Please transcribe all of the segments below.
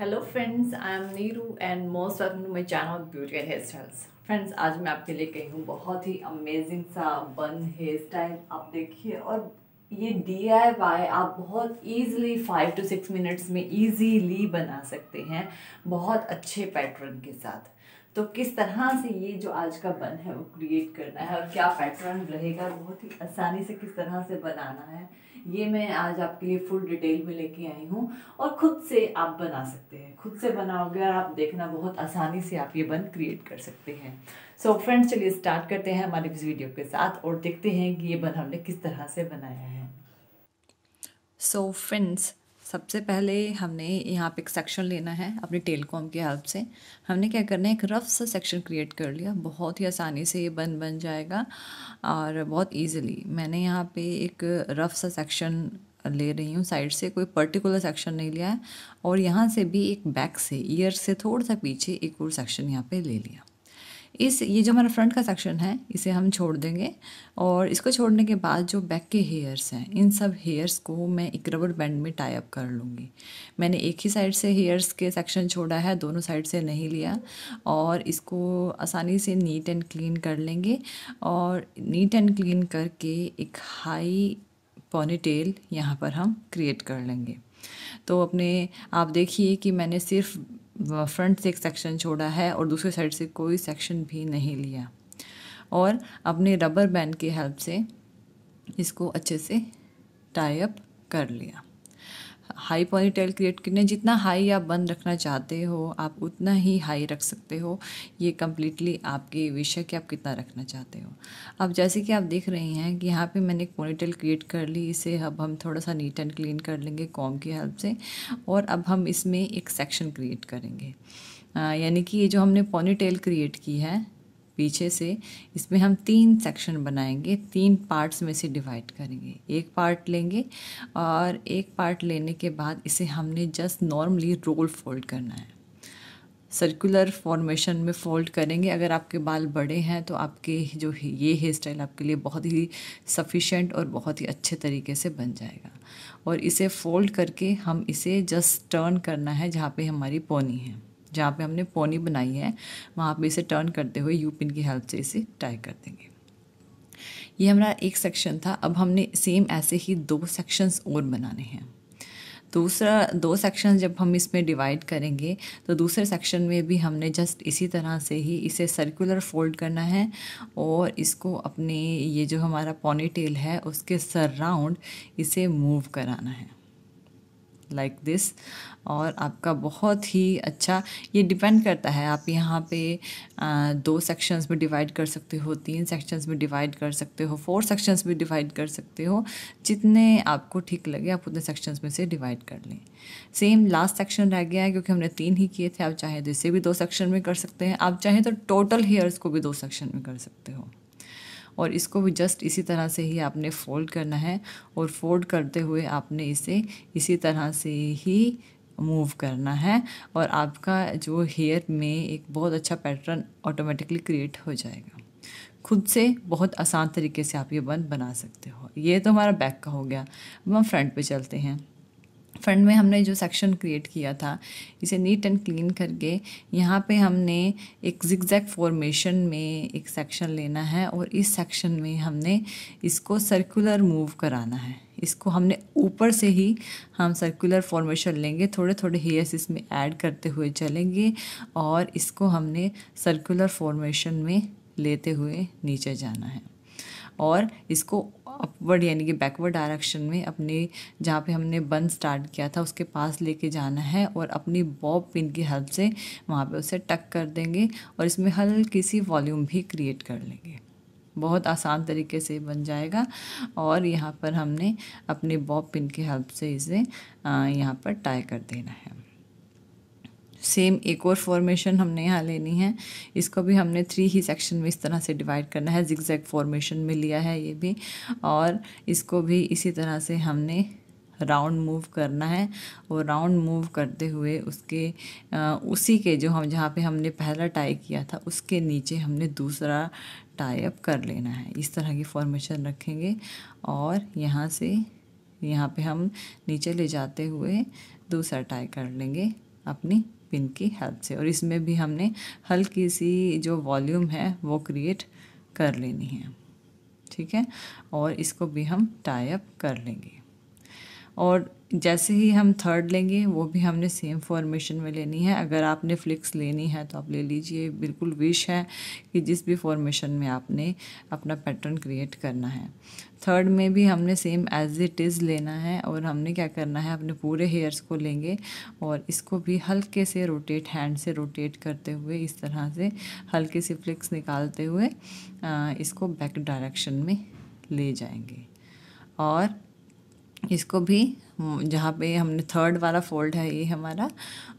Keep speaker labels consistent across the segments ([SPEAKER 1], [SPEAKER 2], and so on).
[SPEAKER 1] hello friends I am Neeru and most welcome to my channel beauty and hairstyles friends आज मैं आपके लिए गई हूँ बहुत ही अमेजिंग सा बन हेयर स्टाइल आप देखिए और ये डी आई वाई आप बहुत easily five two six minutes में ईजीली बना सकते हैं बहुत अच्छे पैटर्न के साथ तो किस तरह से ये जो आज का बन है वो क्रिएट करना है और क्या पैटर्न रहेगा बहुत ही आसानी से किस तरह से बनाना है ये मैं आज आपके लिए फुल डिटेल में लेके आई हूँ और खुद से आप बना सकते हैं खुद से बनाओगे और आप देखना बहुत आसानी से आप ये बन क्रिएट कर सकते हैं सो so, फ्रेंड्स चलिए स्टार्ट करते हैं हमारे इस वीडियो के साथ और देखते हैं कि ये बन हमने किस तरह से बनाया है सो so, फ्रेंड्स सबसे पहले हमने यहाँ पे एक सेक्शन लेना है अपने टेलकॉम की हेल्प से हमने क्या करना है एक रफ सा सेक्शन क्रिएट कर लिया बहुत ही आसानी से ये बन बन जाएगा और बहुत इजीली मैंने यहाँ पे एक रफ सा सेक्शन ले रही हूँ साइड से कोई पर्टिकुलर सेक्शन नहीं लिया है और यहाँ से भी एक बैक से ईयर से थोड़ा सा पीछे एक और सेक्शन यहाँ पे ले लिया इस ये जो हमारा फ्रंट का सेक्शन है इसे हम छोड़ देंगे और इसको छोड़ने के बाद जो बैक के हेयर्स हैं इन सब हेयर्स को मैं एक रबड़ बैंड में टाई अप कर लूँगी मैंने एक ही साइड से हेयर्स के सेक्शन छोड़ा है दोनों साइड से नहीं लिया और इसको आसानी से नीट एंड क्लीन कर लेंगे और नीट एंड क्लीन करके एक हाई पॉनी टेल यहाँ पर हम क्रिएट कर लेंगे तो अपने आप देखिए कि मैंने सिर्फ फ्रंट से एक सेक्शन छोड़ा है और दूसरे साइड से कोई सेक्शन भी नहीं लिया और अपने रबर बैंड की हेल्प से इसको अच्छे से टाई अप कर लिया हाई टेल क्रिएट करने जितना हाई आप बंद रखना चाहते हो आप उतना ही हाई रख सकते हो ये कम्प्लीटली आपकी विश है कि आप कितना रखना चाहते हो अब जैसे कि आप देख रहे हैं कि यहाँ पे मैंने एक टेल क्रिएट कर ली इसे अब हम थोड़ा सा नीट एंड क्लीन कर लेंगे कॉम की हेल्प से और अब हम इसमें एक सेक्शन क्रिएट करेंगे यानी कि ये जो हमने टेल क्रिएट की है पीछे से इसमें हम तीन सेक्शन बनाएंगे तीन पार्ट्स में से डिवाइड करेंगे एक पार्ट लेंगे और एक पार्ट लेने के बाद इसे हमने जस्ट नॉर्मली रोल फोल्ड करना है सर्कुलर फॉर्मेशन में फोल्ड करेंगे अगर आपके बाल बड़े हैं तो आपके जो ये हेयर स्टाइल आपके लिए बहुत ही सफिशेंट और बहुत ही अच्छे तरीके से बन जाएगा और इसे फोल्ड करके हम इसे जस्ट टर्न करना है जहाँ पे हमारी पोनी है जहाँ पे हमने पोनी बनाई है वहाँ पे इसे टर्न करते हुए यू पिन की हेल्प से इसे टाई कर देंगे ये हमारा एक सेक्शन था अब हमने सेम ऐसे ही दो सेक्शंस और बनाने हैं दूसरा दो सेक्शन जब हम इसमें डिवाइड करेंगे तो दूसरे सेक्शन में भी हमने जस्ट इसी तरह से ही इसे सर्कुलर फोल्ड करना है और इसको अपने ये जो हमारा पॉनी टेल है उसके सराउंड इसे मूव कराना है लाइक दिस और आपका बहुत ही अच्छा ये डिपेंड करता है आप यहाँ पे आ, दो सेक्शंस में डिवाइड कर सकते हो तीन सेक्शंस में डिवाइड कर सकते हो फोर सेक्शंस में डिवाइड कर सकते हो जितने आपको ठीक लगे आप उतने सेक्शंस में से डिवाइड कर लें सेम लास्ट सेक्शन रह गया है क्योंकि हमने तीन ही किए थे आप चाहे तो इसे भी दो सेक्शन में कर सकते हैं आप चाहें तो टोटल हेयर्स को भी दो सेक्शन में कर सकते हो और इसको भी जस्ट इसी तरह से ही आपने फोल्ड करना है और फोल्ड करते हुए आपने इसे इसी तरह से ही मूव करना है और आपका जो हेयर में एक बहुत अच्छा पैटर्न ऑटोमेटिकली क्रिएट हो जाएगा खुद से बहुत आसान तरीके से आप ये बन बना सकते हो ये तो हमारा बैक का हो गया अब हम फ्रंट पे चलते हैं फ्रंट में हमने जो सेक्शन क्रिएट किया था इसे नीट एंड क्लीन करके यहाँ पे हमने एक जिक्जैक फॉर्मेशन में एक सेक्शन लेना है और इस सेक्शन में हमने इसको सर्कुलर मूव कराना है इसको हमने ऊपर से ही हम सर्कुलर फॉर्मेशन लेंगे थोड़े थोड़े हेयर्स इसमें ऐड करते हुए चलेंगे और इसको हमने सर्कुलर फॉर्मेशन में लेते हुए नीचे जाना है और इसको अपवर्ड यानी कि बैकवर्ड डायरेक्शन में अपने जहाँ पे हमने बन स्टार्ट किया था उसके पास लेके जाना है और अपनी बॉब पिन की हेल्प से वहाँ पे उसे टक कर देंगे और इसमें हल्की सी वॉल्यूम भी क्रिएट कर लेंगे बहुत आसान तरीके से बन जाएगा और यहाँ पर हमने अपने बॉब पिन की हेल्प से इसे यहाँ पर टाई कर देना है सेम एक और फॉर्मेशन हमने यहाँ लेनी है इसको भी हमने थ्री ही सेक्शन में इस तरह से डिवाइड करना है जिक्जैक्ट फॉर्मेशन में लिया है ये भी और इसको भी इसी तरह से हमने राउंड मूव करना है और राउंड मूव करते हुए उसके आ, उसी के जो हम जहाँ पे हमने पहला टाई किया था उसके नीचे हमने दूसरा टाई अप कर लेना है इस तरह की फॉर्मेशन रखेंगे और यहाँ से यहाँ पे हम नीचे ले जाते हुए दूसरा टाई कर लेंगे अपनी पिन की हेल्प से और इसमें भी हमने हल्की सी जो वॉल्यूम है वो क्रिएट कर लेनी है ठीक है और इसको भी हम टाई अप कर लेंगे और जैसे ही हम थर्ड लेंगे वो भी हमने सेम फॉर्मेशन में लेनी है अगर आपने फ्लिक्स लेनी है तो आप ले लीजिए बिल्कुल विश है कि जिस भी फॉर्मेशन में आपने अपना पैटर्न क्रिएट करना है थर्ड में भी हमने सेम एज इट इज़ लेना है और हमने क्या करना है अपने पूरे हेयर्स को लेंगे और इसको भी हल्के से रोटेट हैंड से रोटेट करते हुए इस तरह से हल्के से फ्लिक्स निकालते हुए इसको बैक डायरेक्शन में ले जाएंगे और इसको भी जहाँ पे हमने थर्ड वाला फोल्ड है ये हमारा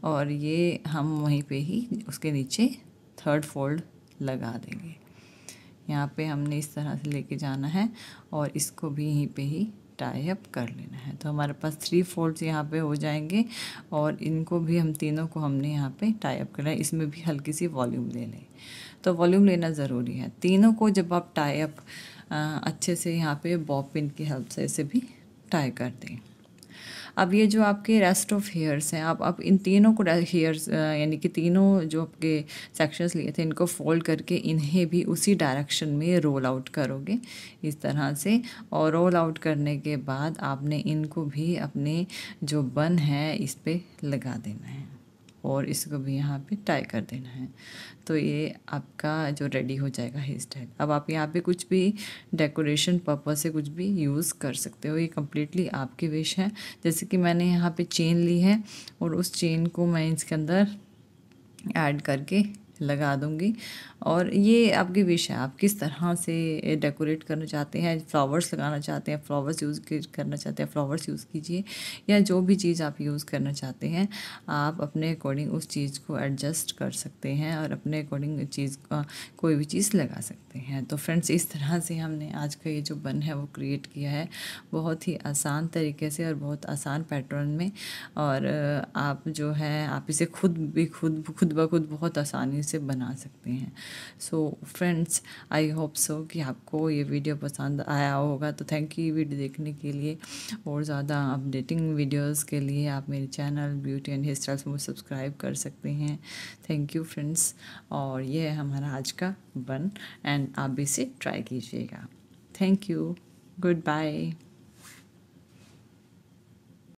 [SPEAKER 1] और ये हम वहीं पे ही उसके नीचे थर्ड फोल्ड लगा देंगे यहाँ पे हमने इस तरह से लेके जाना है और इसको भी यहीं पे ही टाई अप कर लेना है तो हमारे पास थ्री फोल्ड्स यहाँ पे हो जाएंगे और इनको भी हम तीनों को हमने यहाँ पे टाई अप करना है इसमें भी हल्की सी वॉल्यूम ले लें तो वॉल्यूम लेना ज़रूरी है तीनों को जब आप टाई अप अच्छे से यहाँ पे बॉपिन की हेल्प से इसे भी टाई कर दें अब ये जो आपके रेस्ट ऑफ हेयर्स हैं आप अब इन तीनों को हेयर्स यानी कि तीनों जो आपके सेक्शंस लिए थे इनको फोल्ड करके इन्हें भी उसी डायरेक्शन में रोल आउट करोगे इस तरह से और रोल आउट करने के बाद आपने इनको भी अपने जो बन है इस पर लगा देना है और इसको भी यहाँ पे टाई कर देना है तो ये आपका जो रेडी हो जाएगा हेयर स्टाइल अब आप यहाँ पे कुछ भी डेकोरेशन पर्पज से कुछ भी यूज़ कर सकते हो ये कम्प्लीटली आपकी विश है जैसे कि मैंने यहाँ पे चेन ली है और उस चेन को मैं इसके अंदर ऐड करके लगा दूँगी और ये आपकी विश है आप किस तरह से डेकोरेट करना चाहते हैं फ्लावर्स लगाना चाहते हैं फ्लावर्स यूज़ करना चाहते हैं फ्लावर्स यूज़ कीजिए या जो भी चीज़ आप यूज़ करना चाहते हैं आप अपने अकॉर्डिंग उस चीज़ को एडजस्ट कर सकते हैं और अपने अकॉर्डिंग चीज़ कोई भी चीज़ लगा सकते हैं तो फ्रेंड्स इस तरह से हमने आज का ये जो बन है वो क्रिएट किया है बहुत ही आसान तरीके से और बहुत आसान पैटर्न में और आप जो है आप इसे खुद भी खुद खुद ब खुद बहुत आसानी से से बना सकते हैं so friends I hope so कि आपको ये वीडियो पसंद आया होगा तो थैंक यू वीडियो देखने के लिए और ज़्यादा अपडेटिंग वीडियोस के लिए आप मेरे channel beauty and hairstyles को सब्सक्राइब कर सकते हैं थैंक यू फ्रेंड्स और ये है हमारा आज का बन एंड आप भी इसे ट्राई कीजिएगा थैंक यू गुड बाय